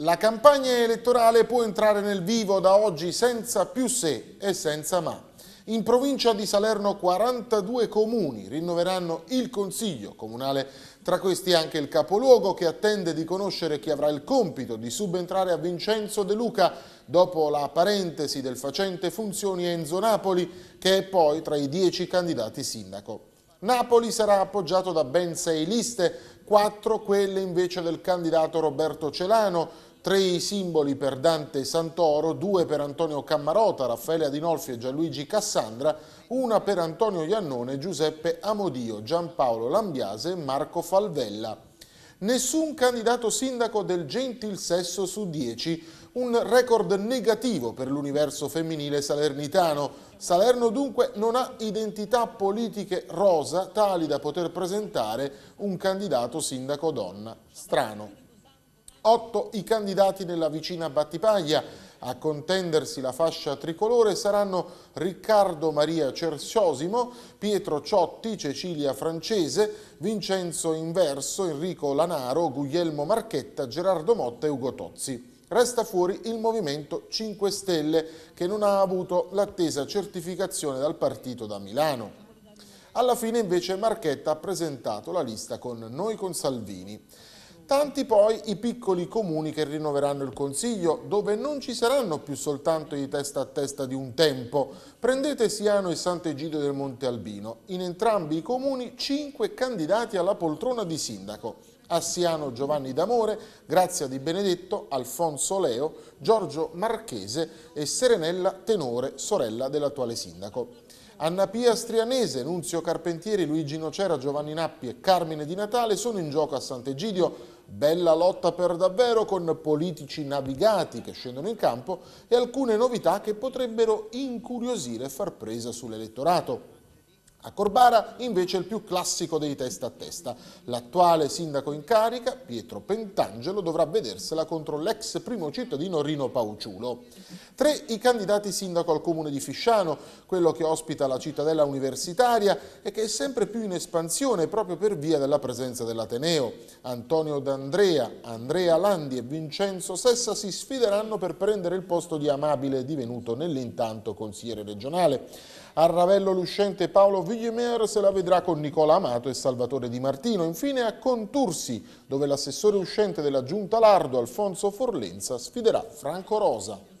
La campagna elettorale può entrare nel vivo da oggi senza più se e senza ma. In provincia di Salerno 42 comuni rinnoveranno il Consiglio Comunale, tra questi anche il capoluogo che attende di conoscere chi avrà il compito di subentrare a Vincenzo De Luca dopo la parentesi del facente funzioni Enzo Napoli che è poi tra i dieci candidati sindaco. Napoli sarà appoggiato da ben sei liste, quattro quelle invece del candidato Roberto Celano, tre i simboli per Dante Santoro, due per Antonio Cammarota, Raffaele Adinolfi e Gianluigi Cassandra, una per Antonio Iannone, Giuseppe Amodio, Giampaolo Lambiase e Marco Falvella nessun candidato sindaco del gentil sesso su 10, un record negativo per l'universo femminile salernitano. Salerno dunque non ha identità politiche rosa tali da poter presentare un candidato sindaco donna. Strano. Otto i candidati nella vicina Battipaglia a contendersi la fascia tricolore saranno Riccardo Maria Cerciosimo, Pietro Ciotti, Cecilia Francese, Vincenzo Inverso, Enrico Lanaro, Guglielmo Marchetta, Gerardo Motta e Ugo Tozzi. Resta fuori il Movimento 5 Stelle, che non ha avuto l'attesa certificazione dal partito da Milano. Alla fine invece Marchetta ha presentato la lista con Noi con Salvini. Tanti poi i piccoli comuni che rinnoveranno il Consiglio, dove non ci saranno più soltanto i testa a testa di un tempo. Prendete Siano e Sant'Egidio del Monte Albino. In entrambi i comuni cinque candidati alla poltrona di sindaco. Assiano Giovanni D'Amore, Grazia Di Benedetto, Alfonso Leo, Giorgio Marchese e Serenella Tenore, sorella dell'attuale sindaco. Anna Pia Strianese, Nunzio Carpentieri, Luigi Nocera, Giovanni Nappi e Carmine Di Natale sono in gioco a Sant'Egidio. Bella lotta per davvero con politici navigati che scendono in campo e alcune novità che potrebbero incuriosire e far presa sull'elettorato. A Corbara invece il più classico dei testa a testa. L'attuale sindaco in carica, Pietro Pentangelo, dovrà vedersela contro l'ex primo cittadino Rino Pauciulo. Tre i candidati sindaco al comune di Fisciano, quello che ospita la cittadella universitaria e che è sempre più in espansione proprio per via della presenza dell'Ateneo. Antonio D'Andrea, Andrea Landi e Vincenzo Sessa si sfideranno per prendere il posto di Amabile divenuto nell'intanto consigliere regionale. A Ravello Luscente Paolo Vincenzo Villiers se la vedrà con Nicola Amato e Salvatore Di Martino. Infine a Contursi, dove l'assessore uscente della Giunta Lardo, Alfonso Forlenza, sfiderà Franco Rosa.